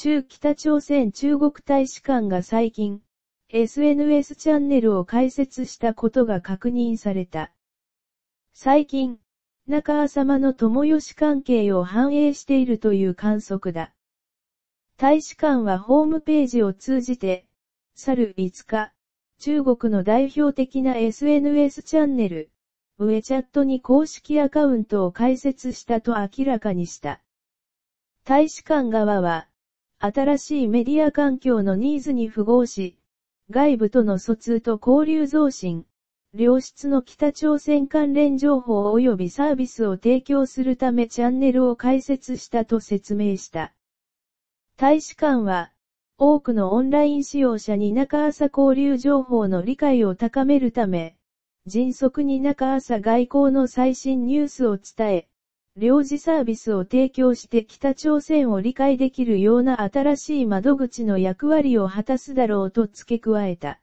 中北朝鮮中国大使館が最近、SNS チャンネルを開設したことが確認された。最近、中川間の友吉関係を反映しているという観測だ。大使館はホームページを通じて、去る5日、中国の代表的な SNS チャンネル、ウェチャットに公式アカウントを開設したと明らかにした。大使館側は、新しいメディア環境のニーズに符合し、外部との疎通と交流増進、良質の北朝鮮関連情報及びサービスを提供するためチャンネルを開設したと説明した。大使館は、多くのオンライン使用者に中朝交流情報の理解を高めるため、迅速に中朝外交の最新ニュースを伝え、領事サービスを提供して北朝鮮を理解できるような新しい窓口の役割を果たすだろうと付け加えた。